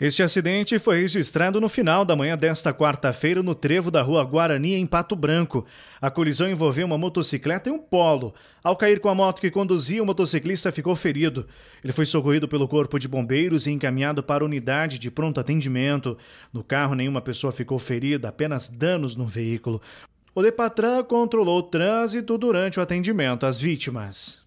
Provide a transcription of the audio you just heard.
Este acidente foi registrado no final da manhã desta quarta-feira no trevo da rua Guarani, em Pato Branco. A colisão envolveu uma motocicleta e um polo. Ao cair com a moto que conduzia, o motociclista ficou ferido. Ele foi socorrido pelo Corpo de Bombeiros e encaminhado para a unidade de pronto atendimento. No carro, nenhuma pessoa ficou ferida, apenas danos no veículo. O Depatran controlou o trânsito durante o atendimento às vítimas.